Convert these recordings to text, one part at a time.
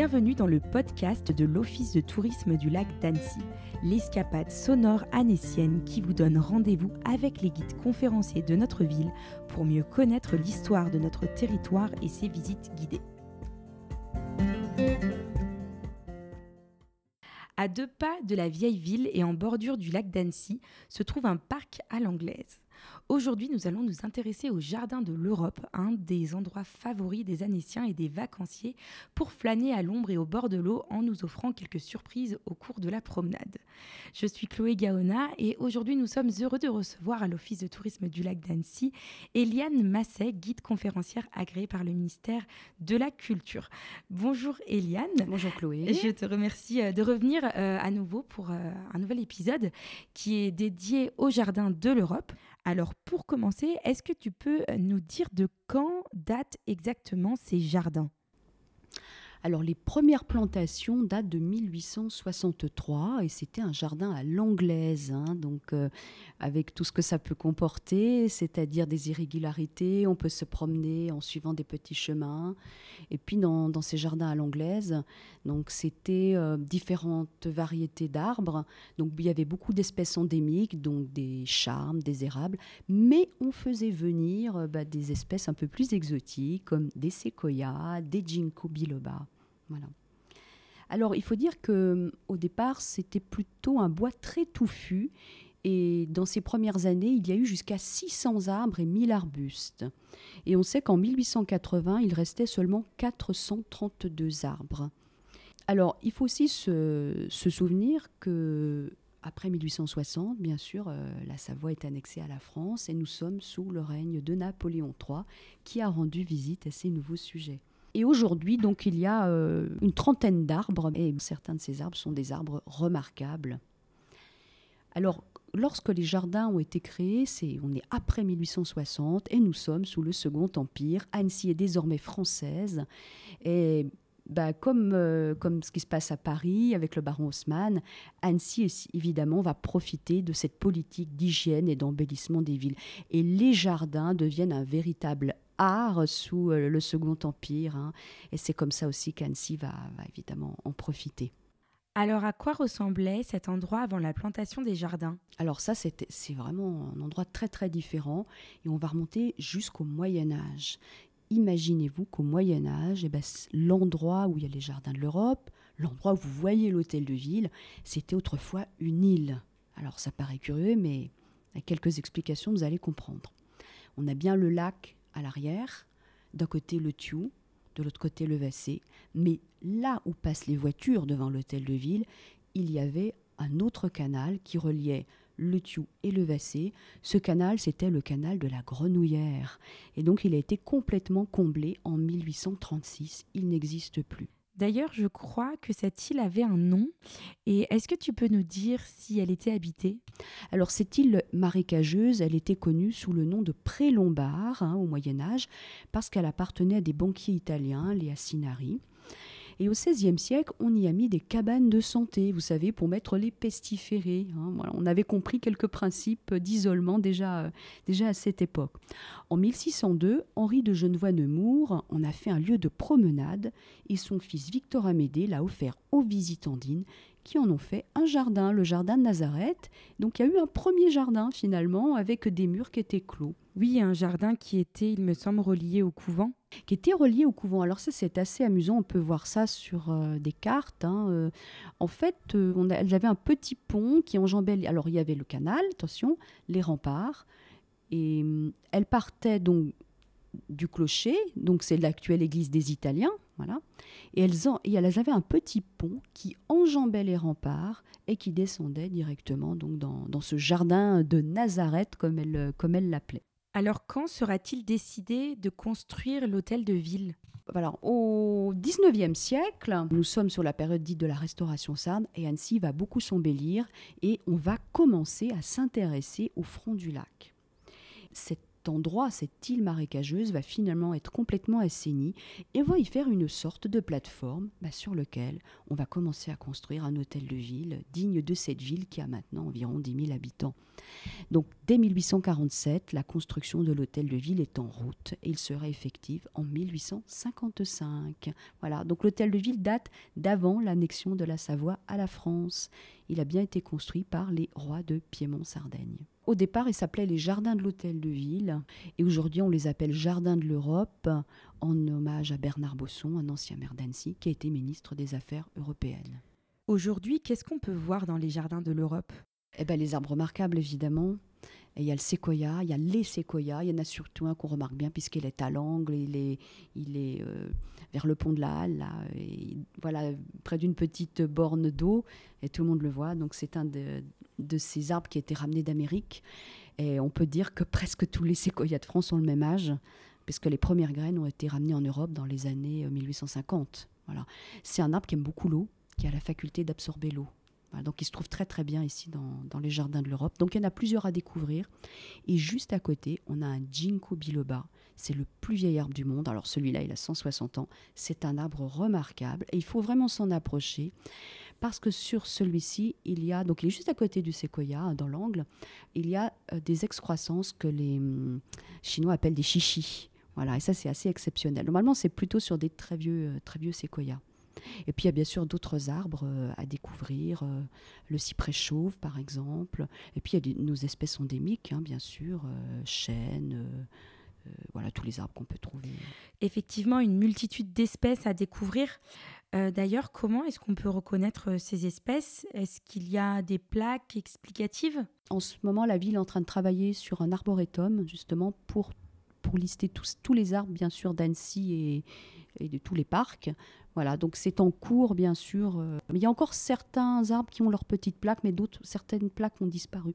Bienvenue dans le podcast de l'Office de tourisme du lac d'Annecy, l'escapade sonore annécienne qui vous donne rendez-vous avec les guides conférenciers de notre ville pour mieux connaître l'histoire de notre territoire et ses visites guidées. À deux pas de la vieille ville et en bordure du lac d'Annecy se trouve un parc à l'anglaise. Aujourd'hui, nous allons nous intéresser au Jardin de l'Europe, un des endroits favoris des Annéciens et des vacanciers pour flâner à l'ombre et au bord de l'eau en nous offrant quelques surprises au cours de la promenade. Je suis Chloé Gaona et aujourd'hui nous sommes heureux de recevoir à l'Office de tourisme du lac d'Annecy Eliane Masset, guide conférencière agréée par le ministère de la Culture. Bonjour Eliane. Bonjour Chloé. Je te remercie euh, de revenir euh, à nouveau pour euh, un nouvel épisode qui est dédié au Jardin de l'Europe. Alors pour commencer, est-ce que tu peux euh, nous dire de quand datent exactement ces jardins alors les premières plantations datent de 1863 et c'était un jardin à l'anglaise, hein. donc euh, avec tout ce que ça peut comporter, c'est-à-dire des irrégularités, on peut se promener en suivant des petits chemins. Et puis dans, ces jardins à l'anglaise, donc c'était euh, différentes variétés d'arbres, donc il y avait beaucoup d'espèces endémiques, donc des charmes, des érables, mais on faisait venir euh, bah, des espèces un peu plus exotiques comme des séquoias, des ginkgo biloba. Alors, il faut dire que au départ, c'était plutôt un bois très touffu. Et dans ces premières années, il y a eu jusqu'à 600 arbres et 1000 arbustes. Et on sait qu'en 1880, il restait seulement 432 arbres. Alors, il faut aussi se, souvenir que après 1860, bien sûr, euh, la Savoie est annexée à la France et nous sommes sous le règne de Napoléon III qui a rendu visite à ces nouveaux sujets. Et aujourd'hui, donc, il y a euh, une trentaine d'arbres, et certains de ces arbres sont des arbres remarquables. Alors, lorsque les jardins ont été créés, c'est, on est après 1860 et nous sommes sous le Second Empire. Annecy est désormais française et bah, comme, euh, comme ce qui se passe à Paris avec le baron Haussmann, Annecy évidemment va profiter de cette politique d'hygiène et d'embellissement des villes. Et les jardins deviennent un véritable art sous euh, le Second Empire. Hein. Et c'est comme ça aussi qu'Annecy va, évidemment en profiter. Alors, à quoi ressemblait cet endroit avant la plantation des jardins Alors ça, c'est vraiment un endroit très très différent et on va remonter jusqu'au Moyen Âge. Imaginez-vous qu'au Moyen Âge, eh ben, l'endroit où il y a les jardins de l'Europe, l'endroit où vous voyez l'hôtel de ville, c'était autrefois une île. Alors ça paraît curieux, mais à quelques explications, vous allez comprendre. On a bien le lac à l'arrière, d'un côté le Thiou, de l'autre côté le Vassé, mais là où passent les voitures devant l'hôtel de ville, il y avait un autre canal qui reliait le Thiou et le Vassé. Ce canal, c'était le canal de la Grenouillère. Et donc, il a été complètement comblé en 1836. Il n'existe plus. D'ailleurs, je crois que cette île avait un nom. Et est-ce que tu peux nous dire si elle était habitée Alors, cette île marécageuse, elle était connue sous le nom de Pré-Lombard hein, au Moyen Âge, parce qu'elle appartenait à des banquiers italiens, les Assinari. Et au XVIe siècle, on y a mis des cabanes de santé, vous savez, pour mettre les pestiférés. Hein, on avait compris quelques principes d'isolement déjà, euh, déjà à cette époque. En 1602, Henri de Genevois-Nemours en a fait un lieu de promenade et son fils Victor Amédée l'a offert aux visitandines qui en ont fait un jardin, le jardin de Nazareth. Donc il y a eu un premier jardin finalement avec des murs qui étaient clos. Oui, un jardin qui était, il me semble, relié au couvent. Qui était relié au couvent. Alors ça, c'est assez amusant. On peut voir ça sur euh, des cartes. Hein, euh. en fait, euh, elles on un petit pont qui enjambait. Alors il y avait le canal, attention, les remparts. Et hum, elle partait donc du clocher, donc c'est l'actuelle église des Italiens, et elles, avaient un petit pont qui enjambait les remparts et qui descendait directement donc dans, ce jardin de Nazareth, comme elle comme l'appelait. Alors quand sera-t-il décidé de construire l'hôtel de ville alors, au XIXe siècle, nous sommes sur la période dite de la Restauration sarde et Annecy va beaucoup s'embellir et on va commencer à s'intéresser au front du lac. Cette endroit, cette île marécageuse, va finalement être complètement assainie et va y faire une sorte de plateforme bah, sur laquelle on va commencer à construire un hôtel de ville digne de cette ville qui a maintenant environ 10 000 habitants. Donc dès 1847, la construction de l'hôtel de ville est en route et il sera effectif en 1855. Voilà, donc l'hôtel de ville date d'avant l'annexion de la Savoie à la France. Il a bien été construit par les rois de Piémont-Sardaigne. Au départ, ils s'appelaient les Jardins de l'Hôtel de Ville et aujourd'hui, on les appelle Jardins de l'Europe en hommage à Bernard Bosson, un ancien maire d'Annecy qui a été ministre des Affaires européennes. Aujourd'hui, qu'est-ce qu'on peut voir dans les Jardins de l'Europe eh ben, les arbres remarquables, évidemment, et il y a le séquoia, il y a les séquoias. Il y en a surtout un qu'on remarque bien puisqu'il est à l'angle, il est, il est euh, vers le pont de la Halle, voilà, près d'une petite borne d'eau. Et tout le monde le voit. Donc c'est un de, ces arbres qui a été ramené d'Amérique. Et on peut dire que presque tous les séquoias de France ont le même âge, puisque les premières graines ont été ramenées en Europe dans les années 1850. Euh, voilà. C'est un arbre qui aime beaucoup l'eau, qui a la faculté d'absorber l'eau donc il se trouve très très bien ici dans, les jardins de l'Europe. Donc il y en a plusieurs à découvrir. Et juste à côté, on a un ginkgo biloba. C'est le plus vieil arbre du monde. Alors celui-là, il a 160 ans. C'est un arbre remarquable et il faut vraiment s'en approcher parce que sur celui-ci, il y a donc il est juste à côté du séquoia hein, dans l'angle, il y a euh, des excroissances que les hum, chinois appellent des chichis. Voilà, et ça c'est assez exceptionnel. Normalement, c'est plutôt sur des très vieux euh, très vieux séquoias. Et puis il y a bien sûr d'autres arbres euh, à découvrir, euh, le cyprès chauve par exemple. Et puis il y a nos espèces endémiques, hein, bien sûr, euh, chêne, voilà tous les arbres qu'on peut trouver. Effectivement, une multitude d'espèces à découvrir. D'ailleurs, comment est-ce qu'on peut reconnaître ces espèces Est-ce qu'il y a des plaques explicatives En ce moment, la ville est en train de travailler sur un arboretum, justement, pour pour lister tous, les arbres, bien sûr, d'Annecy et, de tous les parcs, voilà, donc c'est en cours, bien sûr. Euh, mais il y a encore certains arbres qui ont leurs petites plaques, mais d'autres, certaines plaques ont disparu.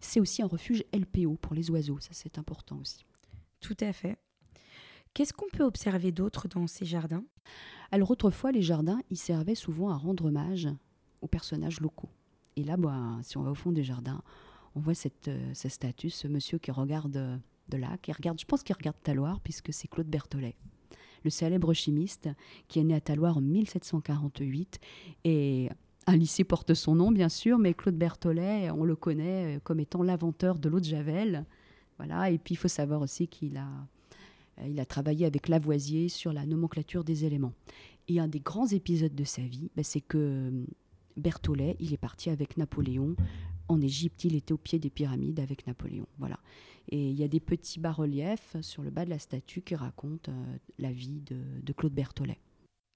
C'est aussi un refuge LPO pour les oiseaux, ça c'est important aussi. Tout à fait. Qu'est-ce qu'on peut observer d'autre dans ces jardins Alors autrefois, les jardins, ils servaient souvent à rendre hommage aux personnages locaux. Et là, bah, si on va au fond des jardins, on voit cette, euh, statue, ce monsieur qui regarde euh, de là, qui regarde, je pense qu'il regarde Taloir, puisque c'est Claude Berthollet le célèbre chimiste qui est né à Taloir en 1748 et un lycée porte son nom, bien sûr, mais Claude Berthollet, on le connaît euh, comme étant l'inventeur de l'eau de Javel. Voilà. Et puis, il faut savoir aussi qu'il a, euh, il a travaillé avec Lavoisier sur la nomenclature des éléments. Et un des grands épisodes de sa vie, bah, c'est que euh, Berthollet, il est parti avec Napoléon en Égypte. Il était au pied des pyramides avec Napoléon. Voilà. Et il y a des petits bas-reliefs sur le bas de la statue qui racontent euh, la vie de, Claude Berthollet.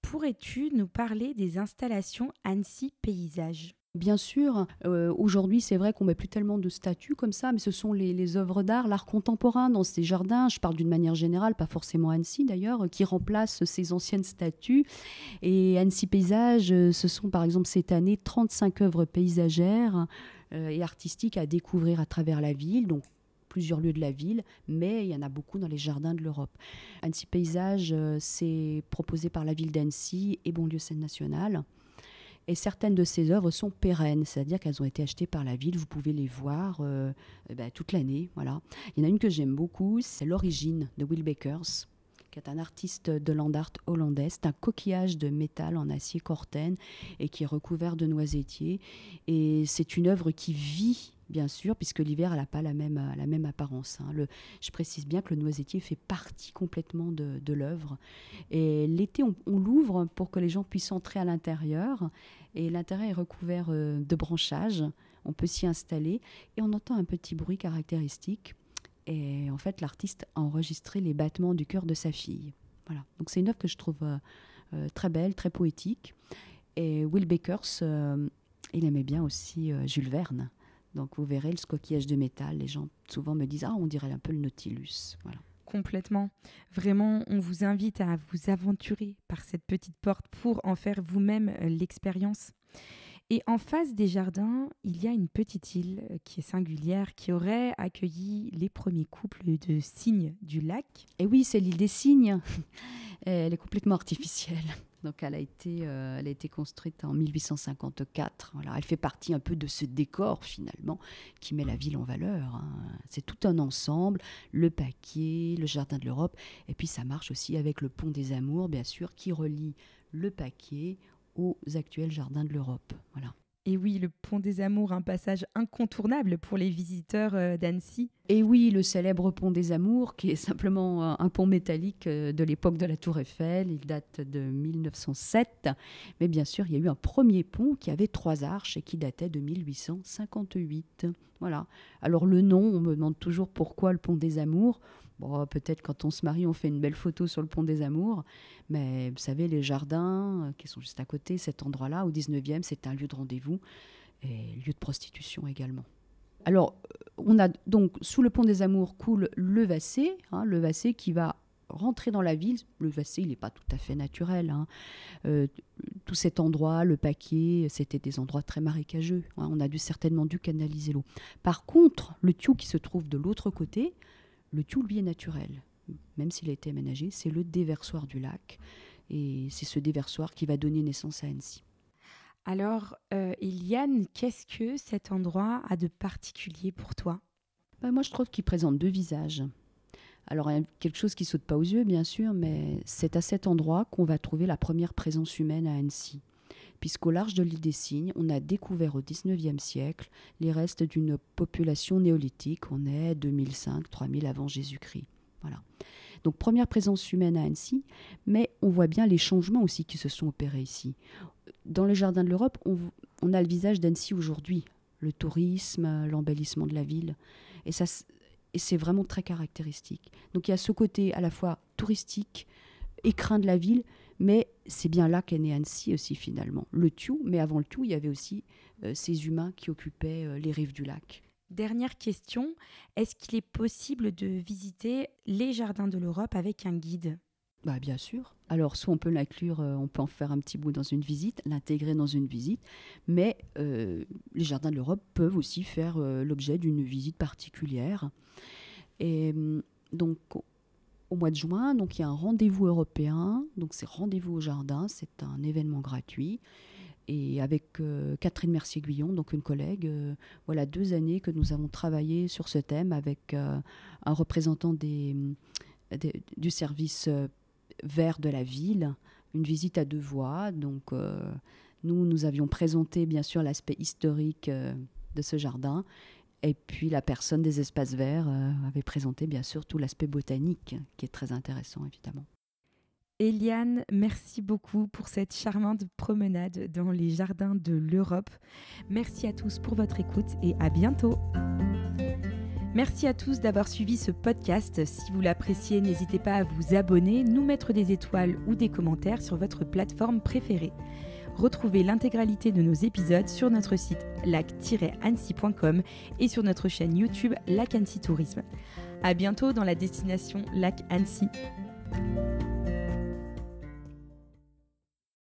Pourrais-tu nous parler des installations Annecy Paysage Bien sûr, euh, aujourd'hui c'est vrai qu'on met plus tellement de statues comme ça, mais ce sont les, les œuvres d'art, l'art contemporain dans ces jardins, je parle d'une manière générale, pas forcément Annecy d'ailleurs, qui remplace ces anciennes statues. Et Annecy Paysage, euh, ce sont par exemple cette année 35 œuvres paysagères euh, et artistique à découvrir à travers la ville. Donc, plusieurs lieux de la ville, mais il y en a beaucoup dans les jardins de l'Europe. Annecy Paysage, euh, c'est proposé par la ville d'Annecy et Bonlieu Seine national Et certaines de ces œuvres sont pérennes, c'est-à-dire qu'elles ont été achetées par la ville. Vous pouvez les voir euh, eh ben, toute l'année. Voilà. Il y en a une que j'aime beaucoup, c'est l'origine de Will Bakers qui est un artiste de land art hollandais. C'est un coquillage de métal en acier corten et qui est recouvert de noisetiers. Et c'est une œuvre qui vit bien sûr, puisque l'hiver, elle n'a pas la même, la même apparence. Hein. je précise bien que le noisetier fait partie complètement de, l'œuvre. Et l'été, on l'ouvre pour que les gens puissent entrer à l'intérieur. Et l'intérieur est recouvert euh, de branchages. On peut s'y installer. Et on entend un petit bruit caractéristique et en fait, l'artiste a enregistré les battements du cœur de sa fille. Voilà. Donc c'est une œuvre que je trouve euh, euh, très belle, très poétique. Et Will Bakers, euh, il aimait bien aussi Jules Verne. Donc vous verrez le coquillage de métal. Les gens souvent me disent ah on dirait un peu le Nautilus. Voilà. Complètement. Vraiment, on vous invite à vous aventurer par cette petite porte pour en faire vous-même l'expérience. Et en face des jardins, il y a une petite île euh, qui est singulière, qui aurait accueilli les premiers couples de cygnes du lac. Et oui, c'est l'île des cygnes. Elle est complètement artificielle. Donc elle a été, euh, elle a été construite en 1854. Alors elle fait partie un peu de ce décor finalement qui met la ville en valeur. Hein. C'est tout un ensemble, le paquet, le jardin de l'Europe, et puis ça marche aussi avec le pont des Amours, bien sûr, qui relie le paquet aux actuels jardins de l'Europe. Voilà. Et oui, le pont des Amours, un passage incontournable pour les visiteurs euh, d'Annecy. Et oui, le célèbre pont des Amours, qui est simplement euh, un pont métallique euh, de l'époque de la Tour Eiffel. Il date de 1907. Mais bien sûr, il y a eu un premier pont qui avait trois arches et qui datait de 1858. Alors le nom, on me demande toujours pourquoi le pont des amours. Bon, peut-être quand on se marie, on fait une belle photo sur le pont des Amours, mais vous savez, les jardins euh, qui sont juste à côté, cet endroit-là, au 19e, c'est un lieu de rendez-vous et lieu de prostitution également. Alors, euh, on a donc sous le pont des Amours coule le Vassé, hein, le Vassé qui va rentrer dans la ville, le passé, il n'est pas tout à fait naturel. Hein. Euh, tout cet endroit, le paquet, c'était des endroits très marécageux. Hein. On a dû certainement dû canaliser l'eau. Par contre, le tuyau qui se trouve de l'autre côté, le tuyau, lui, est naturel. Même s'il a été aménagé, c'est le déversoir du lac. Et c'est ce déversoir qui va donner naissance à Annecy. Alors, euh, Eliane, qu'est-ce que cet endroit a de particulier pour toi ben, Moi, je trouve qu'il présente deux visages. Alors, il y a quelque chose qui saute pas aux yeux, bien sûr, mais c'est à cet endroit qu'on va trouver la première présence humaine à Annecy. Puisqu'au large de l'île des Signes, on a découvert au XIXe siècle les restes d'une population néolithique. On est 2005-3000 avant Jésus-Christ. Voilà. Donc, première présence humaine à Annecy, mais on voit bien les changements aussi qui se sont opérés ici. Dans le jardin de l'Europe, on, on a le visage d'Annecy aujourd'hui, le tourisme, l'embellissement de la ville. Et ça, et c'est vraiment très caractéristique. Donc il y a ce côté à la fois touristique, écrin de la ville, mais c'est bien là qu'est né Annecy aussi finalement. Le Thiou, mais avant le tout, il y avait aussi euh, ces humains qui occupaient euh, les rives du lac. Dernière question, est-ce qu'il est possible de visiter les jardins de l'Europe avec un guide bah, Bien sûr, alors, soit on peut l'inclure, euh, on peut en faire un petit bout dans une visite, l'intégrer dans une visite, mais euh, les jardins de l'Europe peuvent aussi faire euh, l'objet d'une visite particulière. Et mm, donc, au mois de juin, donc, il y a un rendez-vous européen. Donc, c'est Rendez-vous au jardin, c'est un événement gratuit. Et avec Catherine mercier guillon donc une collègue, voilà deux années que nous avons travaillé sur ce thème avec un représentant mm, du service vert de la ville, une visite à deux voies. Donc, euh, nous, nous avions présenté bien sûr l'aspect historique euh, de ce jardin. Et puis, la personne des espaces verts euh, avait présenté bien sûr tout l'aspect botanique, qui est très intéressant évidemment. Eliane, merci beaucoup pour cette charmante promenade dans les jardins de l'Europe. Merci à tous pour votre écoute et à bientôt. Merci à tous d'avoir suivi ce podcast. Si vous l'appréciez, n'hésitez pas à vous abonner, nous mettre des étoiles ou des commentaires sur votre plateforme préférée. Retrouvez l'intégralité de nos épisodes sur notre site lac-annecy.com et sur notre chaîne YouTube Lac Annecy Tourisme. À bientôt dans la destination Lac Annecy.